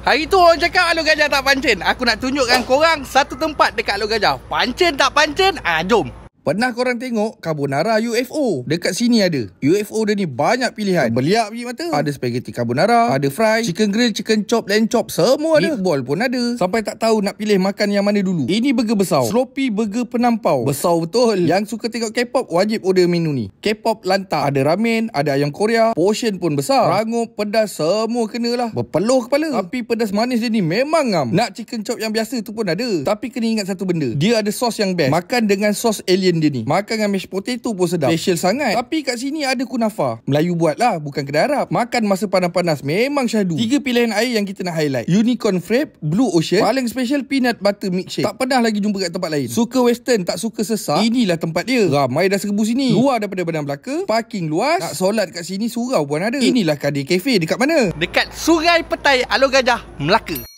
Hari tu orang cakap Alu Gajah tak pancin. Aku nak tunjukkan korang satu tempat dekat Alu Gajah. Pancin tak pancin? Ah, jom. Pernah korang tengok carbonara UFO? Dekat sini ada. UFO dia ni banyak pilihan. Beliak biji mata. Ada spaghetti carbonara, ada fry, chicken grill, chicken chop, lamb chop, semua ada. Meatball pun ada. Sampai tak tahu nak pilih makan yang mana dulu. Ini burger besar. Sloppy burger penampau. Besar betul. Yang suka tengok K-pop wajib order menu ni. K-pop lantak. Ada ramen, ada ayam Korea, portion pun besar. Rangup, pedas, semua lah. Berpeluh kepala. Tapi pedas manis dia ni memang ngam. Nak chicken chop yang biasa tu pun ada. Tapi kena ingat satu benda. Dia ada sos yang best. Makan dengan sos alien dia ni Makan dengan mashed potato pun sedap Special sangat Tapi kat sini ada kunafa Melayu buat lah Bukan kedai Arab Makan masa panas-panas Memang syadu Tiga pilihan air yang kita nak highlight Unicorn Frappe Blue Ocean Paling special peanut butter milkshake Tak pernah lagi jumpa kat tempat lain Suka western Tak suka sesak Inilah tempat dia Ramai dah serbu sini Luar daripada bandar belaka Parking luas Nak solat kat sini Surau pun ada Inilah Kadir kafe Dekat mana? Dekat Surai Petai Alor Gajah Melaka